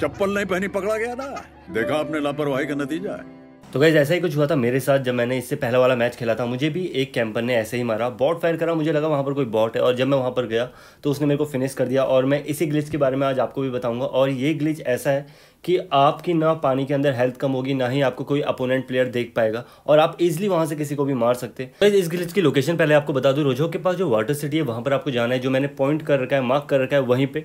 चप्पल नहीं पहनी पकड़ा गया ना देखा आपने लापरवाही का नतीजा है तो गैस ऐसा ही कुछ हुआ था मेरे साथ जब मैंने इससे पहला वाला मैच खेला था मुझे भी एक कैंपर ने ऐसे ही मारा बॉट फायर करा मुझे लगा वहाँ पर कोई बॉट है और जब मैं वहाँ पर गया तो उसने मेरे को फिनिश कर दिया और मैं इसी ग्लिच के बारे में आज आपको भी बताऊंगा और ये ग्लिच ऐसा है कि आपकी ना पानी के अंदर हेल्थ कम होगी ना ही आपको कोई अपोनेंट प्लेयर देख पाएगा और आप इजिली वहाँ से किसी को भी मार सकते हैं इस ग्लिच की लोकेशन पहले आपको बता दूँ रोजो के पास जो वाटर सिटी है वहाँ पर आपको जाना है जो मैंने पॉइंट कर रखा है मार्क कर रखा है वहीं पर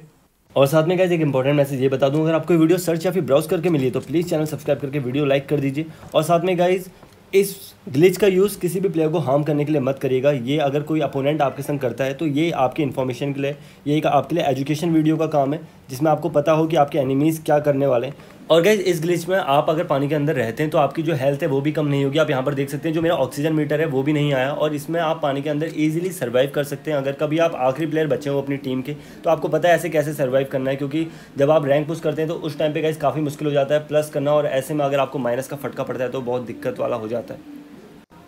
और साथ में गाइज एक इंपॉर्टेंट मैसेज ये बता दूँ अगर आपको वीडियो सर्च या फिर ब्राउज करके मिली तो प्लीज़ चैनल सब्सक्राइब करके वीडियो लाइक कर दीजिए और साथ में गाइज इस ग्लिच का यूज़ किसी भी प्लेयर को हार्म करने के लिए मत करिएगा ये अगर कोई अपोनेंट आपके संग करता है तो ये आपकी इन्फॉर्मेशन के लिए ये एक आपके लिए एजुकेशन वीडियो का काम है जिसमें आपको पता हो कि आपके एनिमीज़ क्या करने वाले हैं और गैस इस ग्लिच में आप अगर पानी के अंदर रहते हैं तो आपकी जो हेल्थ है वो भी कम नहीं होगी आप यहाँ पर देख सकते हैं जो मेरा ऑक्सीजन मीटर है वो भी नहीं आया और इसमें आप पानी के अंदर इजीली सर्वाइव कर सकते हैं अगर कभी आप आखिरी प्लेयर बचे हो अपनी टीम के तो आपको पता है ऐसे कैसे सर्वाइव करना है क्योंकि जब आप रैंक पुस्ट करते हैं तो उस टाइम पर गैस काफ़ी मुश्किल हो जाता है प्लस करना और ऐसे में अगर आपको माइनस का फटका पड़ता है तो बहुत दिक्कत वाला हो जाता है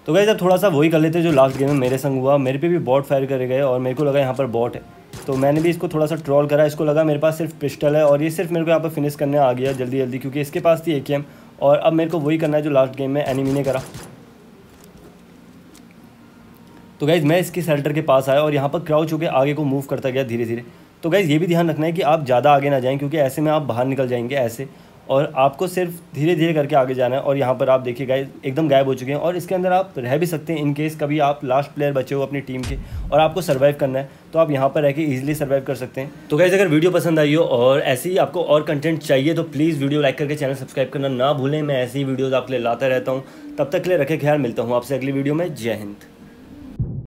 तो गैस अब थोड़ा सा वही कर लेते हैं जो लास्ट गेम में मेरे संग हुआ मेरे पे भी बॉट फायर करे गए और मेरे को लगा यहाँ पर बॉट है तो मैंने भी इसको थोड़ा सा ट्रॉल करा इसको लगा मेरे पास सिर्फ पिस्टल है और ये सिर्फ मेरे को यहाँ पर फिनिश करने आ गया जल्दी जल्दी क्योंकि इसके पास थी ए और अब मेरे को वही करना है जो लास्ट गेम में एनिमी ने करा तो गाइज़ मैं इसके सेल्टर के पास आया और यहाँ पर क्राउच होकर आगे को मूव करता गया धीरे धीरे तो गाइज़ ये भी ध्यान रखना है कि आप ज़्यादा आगे ना जाएं क्योंकि ऐसे में आप बाहर निकल जाएंगे ऐसे और आपको सिर्फ धीरे धीरे करके आगे जाना है और यहाँ पर आप देखिए गाइज एकदम गायब हो चुके हैं और इसके अंदर आप रह भी सकते हैं इन केस कभी आप लास्ट प्लेयर बचे हो अपनी टीम के और आपको सर्वाइव करना है तो आप यहाँ पर रह के ईजिली सर्वाइव कर सकते हैं तो गाइज अगर वीडियो पसंद आई हो और ऐसे ही आपको और कंटेंट चाहिए तो प्लीज़ वीडियो लाइक करके चैनल सब्सक्राइब करना ना भूलें मैं ऐसी ही वीडियोज़ आपके लिए लाता रहता हूँ तब तक के लिए रखे ख्याल मिलता हूँ आपसे अगली वीडियो में जय हिंद